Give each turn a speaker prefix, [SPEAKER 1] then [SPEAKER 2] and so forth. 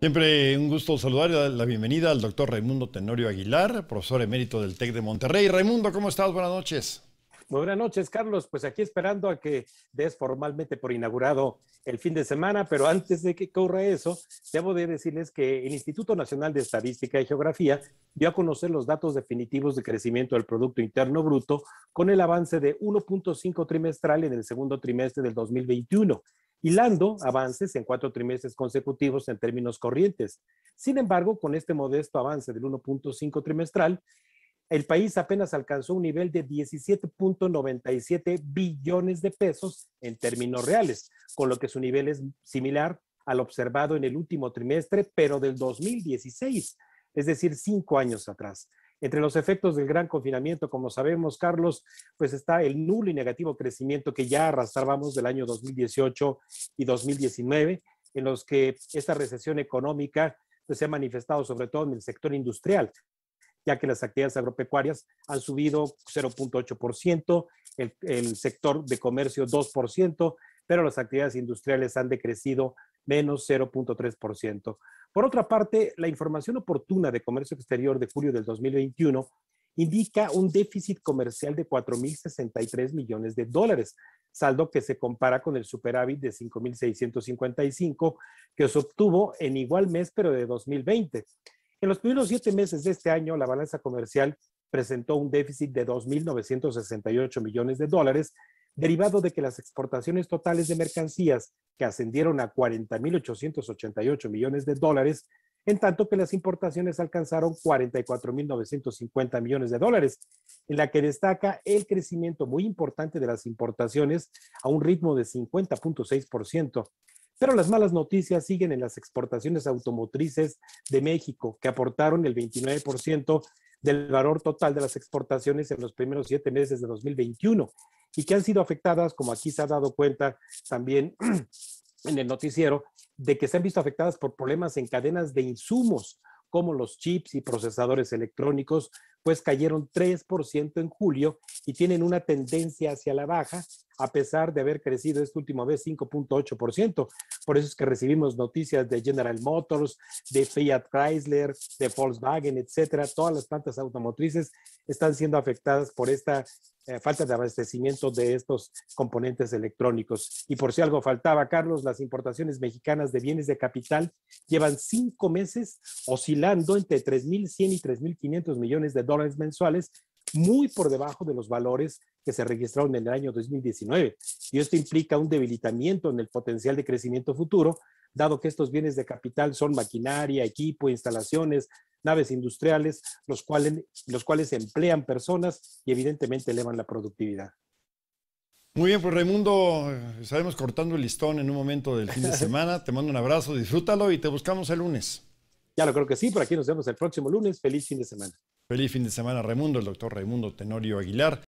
[SPEAKER 1] Siempre un gusto saludar y dar la bienvenida al doctor Raimundo Tenorio Aguilar, profesor emérito del TEC de Monterrey. Raimundo, ¿cómo estás? Buenas noches. Muy buenas noches, Carlos. Pues aquí esperando a que
[SPEAKER 2] des formalmente por inaugurado el fin de semana, pero antes de que corra eso, debo de decirles que el Instituto Nacional de Estadística y Geografía dio a conocer los datos definitivos de crecimiento del Producto Interno Bruto con el avance de 1.5 trimestral en el segundo trimestre del 2021 hilando avances en cuatro trimestres consecutivos en términos corrientes. Sin embargo, con este modesto avance del 1.5 trimestral, el país apenas alcanzó un nivel de 17.97 billones de pesos en términos reales, con lo que su nivel es similar al observado en el último trimestre, pero del 2016, es decir, cinco años atrás. Entre los efectos del gran confinamiento, como sabemos, Carlos, pues está el nulo y negativo crecimiento que ya arrastrábamos del año 2018 y 2019, en los que esta recesión económica pues, se ha manifestado sobre todo en el sector industrial, ya que las actividades agropecuarias han subido 0.8%, el, el sector de comercio 2%, pero las actividades industriales han decrecido menos 0.3%. Por otra parte, la información oportuna de comercio exterior de julio del 2021 indica un déficit comercial de 4.063 millones de dólares, saldo que se compara con el superávit de 5.655 que se obtuvo en igual mes, pero de 2020. En los primeros siete meses de este año, la balanza comercial presentó un déficit de 2.968 millones de dólares, derivado de que las exportaciones totales de mercancías que ascendieron a 40.888 millones de dólares, en tanto que las importaciones alcanzaron 44.950 millones de dólares, en la que destaca el crecimiento muy importante de las importaciones a un ritmo de 50.6%. Pero las malas noticias siguen en las exportaciones automotrices de México, que aportaron el 29% del valor total de las exportaciones en los primeros siete meses de 2021 y que han sido afectadas, como aquí se ha dado cuenta también en el noticiero, de que se han visto afectadas por problemas en cadenas de insumos, como los chips y procesadores electrónicos, pues cayeron 3% en julio y tienen una tendencia hacia la baja, a pesar de haber crecido esta última vez 5.8%. Por eso es que recibimos noticias de General Motors, de Fiat Chrysler, de Volkswagen, etcétera. Todas las plantas automotrices están siendo afectadas por esta eh, falta de abastecimiento de estos componentes electrónicos. Y por si algo faltaba, Carlos, las importaciones mexicanas de bienes de capital llevan cinco meses oscilando entre 3.100 y 3.500 millones de dólares mensuales, muy por debajo de los valores que se registraron en el año 2019. Y esto implica un debilitamiento en el potencial de crecimiento futuro, dado que estos bienes de capital son maquinaria, equipo, instalaciones, naves industriales, los cuales, los cuales emplean personas y evidentemente elevan la productividad.
[SPEAKER 1] Muy bien, pues Raimundo, sabemos cortando el listón en un momento del fin de semana. Te mando un abrazo, disfrútalo y te buscamos el lunes. Ya lo creo que sí, por aquí nos vemos el próximo lunes. Feliz fin de semana. Feliz fin de semana, Raimundo, el doctor Raimundo Tenorio Aguilar.